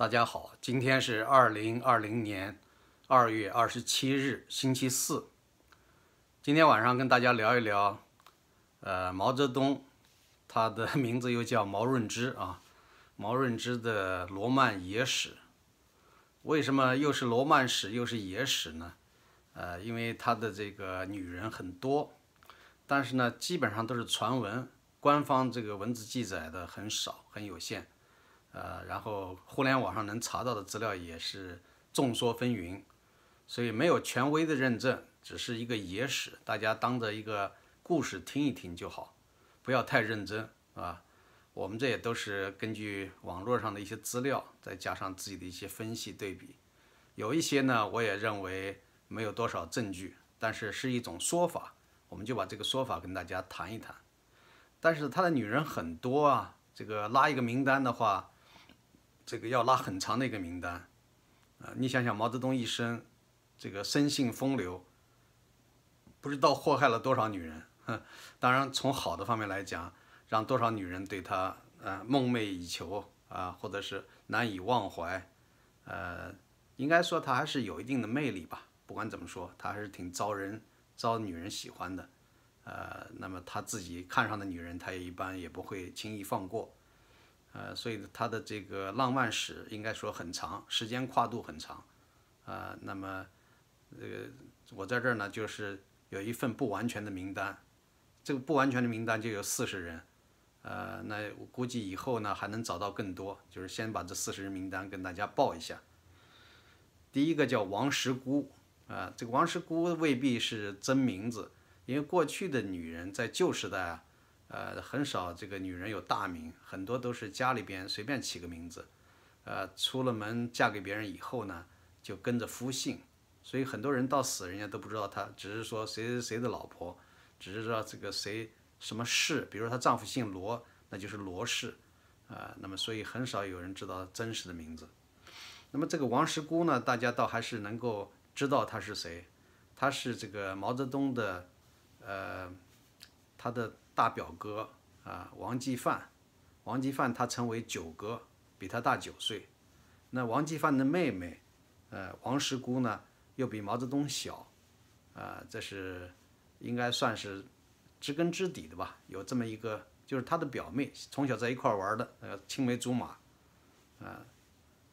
大家好，今天是二零二零年二月二十七日，星期四。今天晚上跟大家聊一聊，呃，毛泽东，他的名字又叫毛润之啊。毛润之的罗曼野史，为什么又是罗曼史又是野史呢？呃，因为他的这个女人很多，但是呢，基本上都是传闻，官方这个文字记载的很少，很有限。呃，然后互联网上能查到的资料也是众说纷纭，所以没有权威的认证，只是一个野史，大家当着一个故事听一听就好，不要太认真啊。我们这也都是根据网络上的一些资料，再加上自己的一些分析对比，有一些呢，我也认为没有多少证据，但是是一种说法，我们就把这个说法跟大家谈一谈。但是他的女人很多啊，这个拉一个名单的话。这个要拉很长的一个名单，啊，你想想毛泽东一生，这个生性风流，不知道祸害了多少女人，哼，当然从好的方面来讲，让多少女人对他，呃，梦寐以求啊，或者是难以忘怀，呃，应该说他还是有一定的魅力吧。不管怎么说，他还是挺招人、招女人喜欢的，呃，那么他自己看上的女人，他也一般也不会轻易放过。呃，所以它的这个浪漫史应该说很长，时间跨度很长，啊，那么，呃，我在这儿呢，就是有一份不完全的名单，这个不完全的名单就有四十人，呃，那我估计以后呢还能找到更多，就是先把这四十人名单跟大家报一下。第一个叫王石姑，啊，这个王石姑未必是真名字，因为过去的女人在旧时代。啊，呃，很少这个女人有大名，很多都是家里边随便起个名字，呃，出了门嫁给别人以后呢，就跟着夫姓，所以很多人到死人家都不知道她，只是说谁谁谁的老婆，只是知道这个谁什么氏，比如她丈夫姓罗，那就是罗氏，啊，那么所以很少有人知道真实的名字。那么这个王实姑呢，大家倒还是能够知道她是谁，她是这个毛泽东的，呃，她的。大表哥啊，王继范，王继范他称为九哥，比他大九岁。那王继范的妹妹，呃，王石姑呢，又比毛泽东小，啊，这是应该算是知根知底的吧？有这么一个，就是他的表妹，从小在一块玩的，呃，青梅竹马，啊，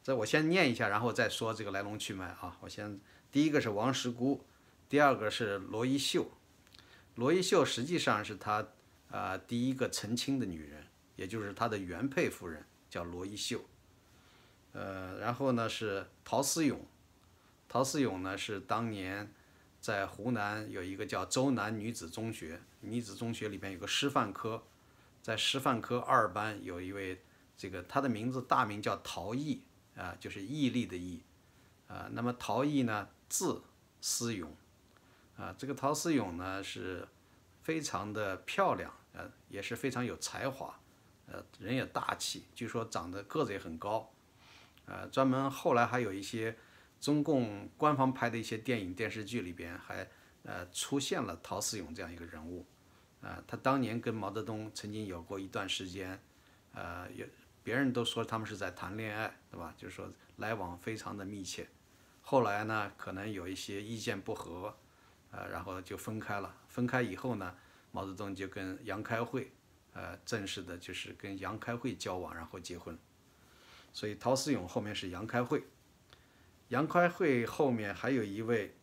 这我先念一下，然后再说这个来龙去脉啊。我先，第一个是王石姑，第二个是罗一秀，罗一秀实际上是他。啊，第一个成亲的女人，也就是他的原配夫人，叫罗一秀。呃，然后呢是陶思勇，陶思勇呢是当年在湖南有一个叫周南女子中学，女子中学里面有个师范科，在师范科二班有一位，这个他的名字大名叫陶毅啊，就是毅力的毅啊。那么陶毅呢，字思勇啊，这个陶思勇呢是。非常的漂亮，呃，也是非常有才华，呃，人也大气。据说长得个子也很高，呃，专门后来还有一些中共官方拍的一些电影、电视剧里边，还呃出现了陶思勇这样一个人物，啊，他当年跟毛泽东曾经有过一段时间，呃，有别人都说他们是在谈恋爱，对吧？就是说来往非常的密切。后来呢，可能有一些意见不合。呃，然后就分开了。分开以后呢，毛泽东就跟杨开慧，呃，正式的就是跟杨开慧交往，然后结婚。所以陶思勇后面是杨开慧，杨开慧后面还有一位，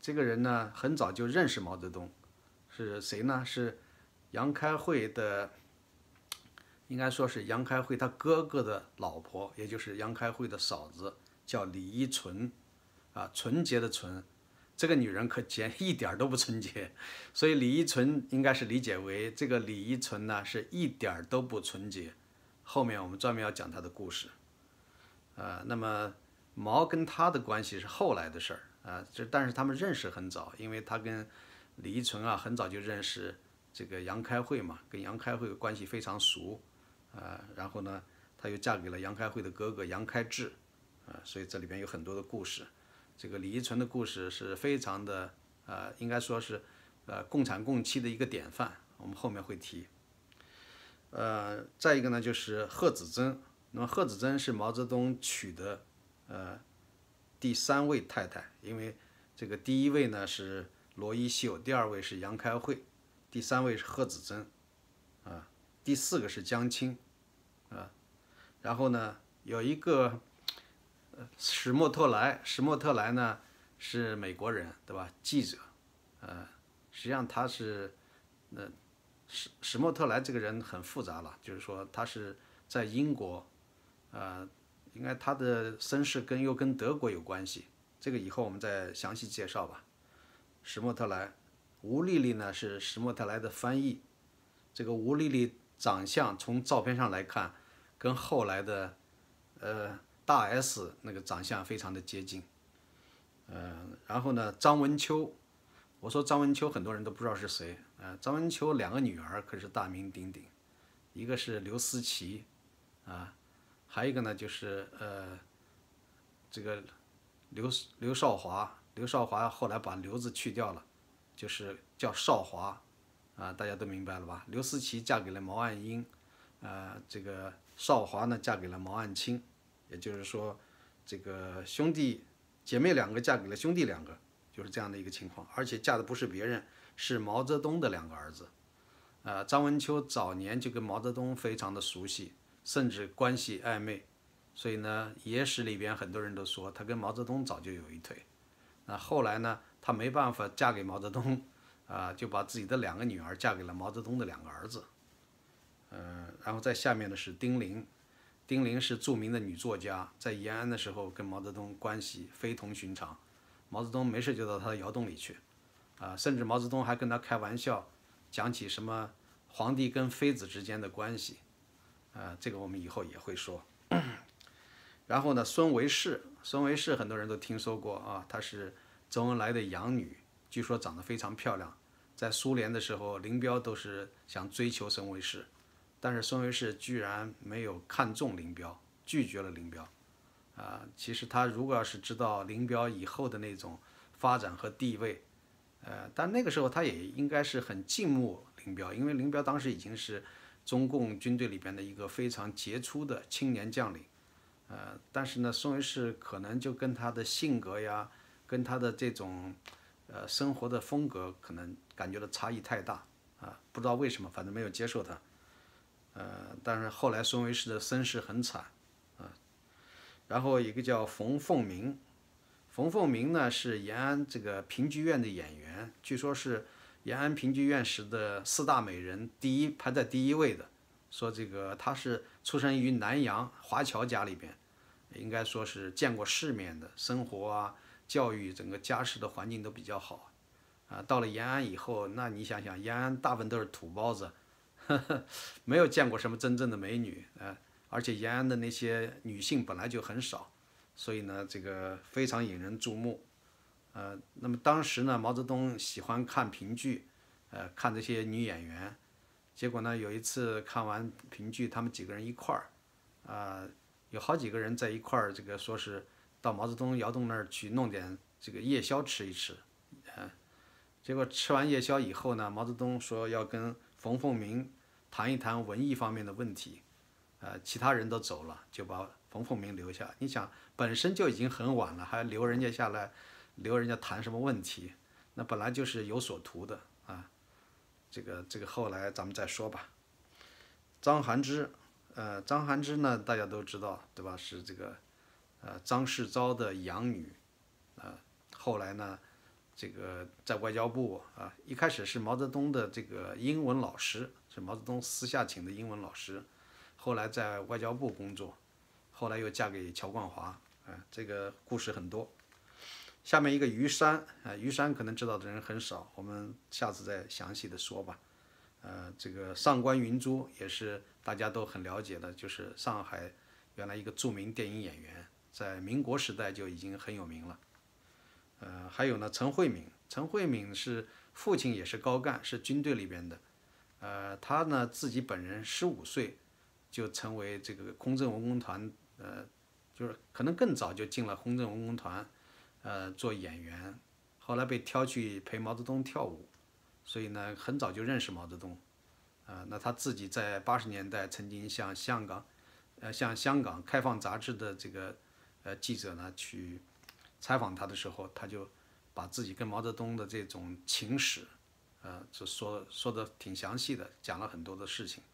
这个人呢很早就认识毛泽东，是谁呢？是杨开慧的，应该说是杨开慧他哥哥的老婆，也就是杨开慧的嫂子，叫李一纯，啊，纯洁的纯。这个女人可简一点都不纯洁，所以李一纯应该是理解为这个李一纯呢是一点都不纯洁。后面我们专门要讲她的故事，呃，那么毛跟她的关系是后来的事儿啊，这，但是他们认识很早，因为她跟李一纯啊很早就认识，这个杨开慧嘛，跟杨开慧关系非常熟，啊，然后呢，她又嫁给了杨开慧的哥哥杨开智，啊，所以这里边有很多的故事。这个李一纯的故事是非常的，呃，应该说是，呃，共产共妻的一个典范。我们后面会提。呃，再一个呢，就是贺子珍。那么贺子珍是毛泽东娶的，呃，第三位太太。因为这个第一位呢是罗一秀，第二位是杨开慧，第三位是贺子珍，啊，第四个是江青，啊，然后呢有一个。史莫特莱，史莫特莱呢是美国人，对吧？记者，呃，实际上他是，那史史莫特莱这个人很复杂了，就是说他是在英国，呃，应该他的身世跟又跟德国有关系，这个以后我们再详细介绍吧。史莫特莱，吴丽丽呢是史莫特莱的翻译，这个吴丽丽长相从照片上来看，跟后来的，呃。大 S 那个长相非常的接近，呃，然后呢，张文秋，我说张文秋很多人都不知道是谁，呃，张文秋两个女儿可是大名鼎鼎，一个是刘思齐，啊，还有一个呢就是呃，这个刘刘少华，刘少华后来把刘字去掉了，就是叫少华，啊，大家都明白了吧？刘思齐嫁给了毛岸英，呃，这个少华呢嫁给了毛岸青。也就是说，这个兄弟姐妹两个嫁给了兄弟两个，就是这样的一个情况。而且嫁的不是别人，是毛泽东的两个儿子。啊，张文秋早年就跟毛泽东非常的熟悉，甚至关系暧昧，所以呢，野史里边很多人都说他跟毛泽东早就有一腿。那后来呢，他没办法嫁给毛泽东，啊，就把自己的两个女儿嫁给了毛泽东的两个儿子。嗯，然后在下面的是丁玲。丁玲是著名的女作家，在延安的时候跟毛泽东关系非同寻常，毛泽东没事就到她的窑洞里去，啊，甚至毛泽东还跟她开玩笑，讲起什么皇帝跟妃子之间的关系，啊，这个我们以后也会说。然后呢，孙维世，孙维世很多人都听说过啊，她是周恩来的养女，据说长得非常漂亮，在苏联的时候，林彪都是想追求孙维世。但是孙维世居然没有看中林彪，拒绝了林彪，啊，其实他如果要是知道林彪以后的那种发展和地位，呃，但那个时候他也应该是很敬慕林彪，因为林彪当时已经是中共军队里边的一个非常杰出的青年将领，呃，但是呢，孙维世可能就跟他的性格呀，跟他的这种，呃，生活的风格可能感觉到差异太大，啊，不知道为什么，反正没有接受他。呃，但是后来孙维世的身世很惨，啊，然后一个叫冯凤鸣，冯凤鸣呢是延安这个评剧院的演员，据说是延安评剧院时的四大美人第一排在第一位的，说这个他是出生于南阳华侨家里边，应该说是见过世面的，生活啊、教育、整个家世的环境都比较好，啊，到了延安以后，那你想想延安大部分都是土包子。呵 没有见过什么真正的美女，呃，而且延安的那些女性本来就很少，所以呢，这个非常引人注目，呃，那么当时呢，毛泽东喜欢看评剧，呃，看这些女演员，结果呢，有一次看完评剧，他们几个人一块儿，啊，有好几个人在一块儿，这个说是到毛泽东窑洞那儿去弄点这个夜宵吃一吃，啊，结果吃完夜宵以后呢，毛泽东说要跟冯凤鸣。谈一谈文艺方面的问题，呃，其他人都走了，就把冯凤鸣留下。你想，本身就已经很晚了，还留人家下来，留人家谈什么问题？那本来就是有所图的啊。这个这个，后来咱们再说吧。张寒之，呃，张寒之呢，大家都知道，对吧？是这个，呃，张世钊的养女，呃，后来呢，这个在外交部啊，一开始是毛泽东的这个英文老师。是毛泽东私下请的英文老师，后来在外交部工作，后来又嫁给乔冠华，啊，这个故事很多。下面一个于山，啊，于山可能知道的人很少，我们下次再详细的说吧。呃，这个上官云珠也是大家都很了解的，就是上海原来一个著名电影演员，在民国时代就已经很有名了。呃，还有呢，陈慧敏，陈慧敏是父亲也是高干，是军队里边的。呃，他呢自己本人十五岁就成为这个空政文工团，呃，就是可能更早就进了空政文工团，呃，做演员，后来被挑去陪毛泽东跳舞，所以呢很早就认识毛泽东，啊，那他自己在八十年代曾经向香港，呃，向香港《开放杂志》的这个呃记者呢去采访他的时候，他就把自己跟毛泽东的这种情史。呃，就说说的挺详细的，讲了很多的事情。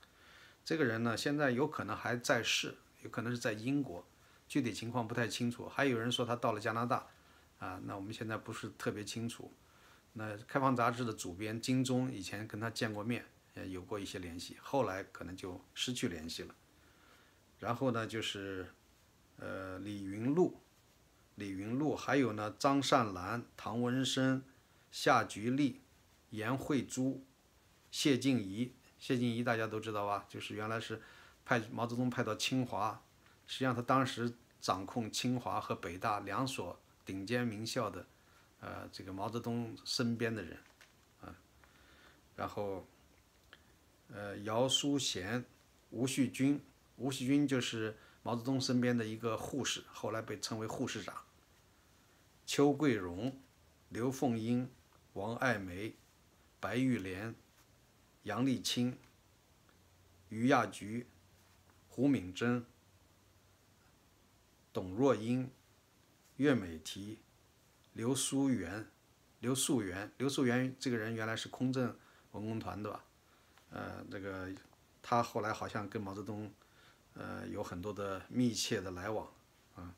这个人呢，现在有可能还在世，有可能是在英国，具体情况不太清楚。还有人说他到了加拿大，啊，那我们现在不是特别清楚。那《开放杂志》的主编金钟以前跟他见过面，也有过一些联系，后来可能就失去联系了。然后呢，就是呃，李云露、李云露，还有呢，张善兰、唐文生、夏菊丽。严惠珠、谢静怡。谢静怡大家都知道吧？就是原来是派毛泽东派到清华，实际上他当时掌控清华和北大两所顶尖名校的，呃，这个毛泽东身边的人，啊，然后，呃，姚淑贤、吴旭军，吴旭军就是毛泽东身边的一个护士，后来被称为护士长。邱桂荣、刘凤英、王爱梅。白玉莲、杨丽清、于亚菊、胡敏珍、董若英、岳美缇、刘淑媛、刘素媛、刘淑媛这个人原来是空政文工团，的吧？呃，那个他后来好像跟毛泽东呃有很多的密切的来往啊，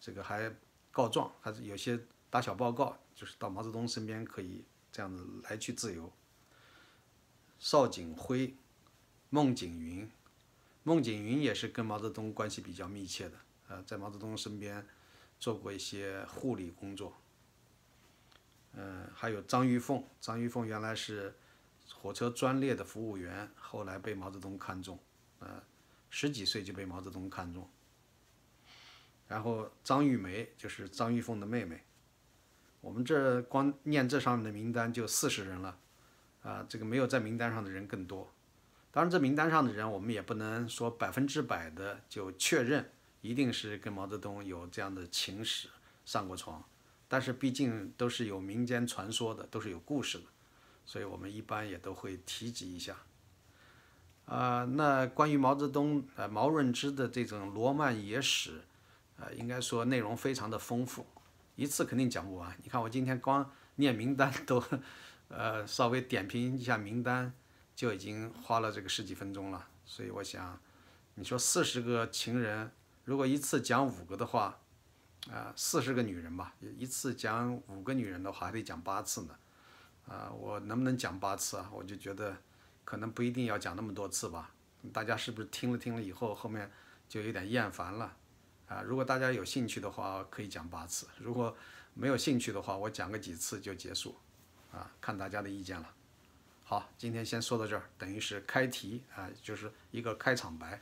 这个还告状，还是有些打小报告，就是到毛泽东身边可以。这样子来去自由。邵景辉、孟景云，孟景云也是跟毛泽东关系比较密切的，呃，在毛泽东身边做过一些护理工作。嗯，还有张玉凤，张玉凤原来是火车专列的服务员，后来被毛泽东看中，呃，十几岁就被毛泽东看中。然后张玉梅就是张玉凤的妹妹。我们这光念这上面的名单就四十人了，啊，这个没有在名单上的人更多。当然，这名单上的人我们也不能说百分之百的就确认一定是跟毛泽东有这样的情史上过床，但是毕竟都是有民间传说的，都是有故事的，所以我们一般也都会提及一下。啊，那关于毛泽东、呃毛润之的这种罗曼野史，啊，应该说内容非常的丰富。一次肯定讲不完，你看我今天光念名单都，呃，稍微点评一下名单就已经花了这个十几分钟了。所以我想，你说四十个情人，如果一次讲五个的话，啊，四十个女人吧，一次讲五个女人的话，还得讲八次呢。啊，我能不能讲八次啊？我就觉得可能不一定要讲那么多次吧。大家是不是听了听了以后，后面就有点厌烦了？啊，如果大家有兴趣的话，可以讲八次；如果没有兴趣的话，我讲个几次就结束，啊，看大家的意见了。好，今天先说到这儿，等于是开题啊，就是一个开场白。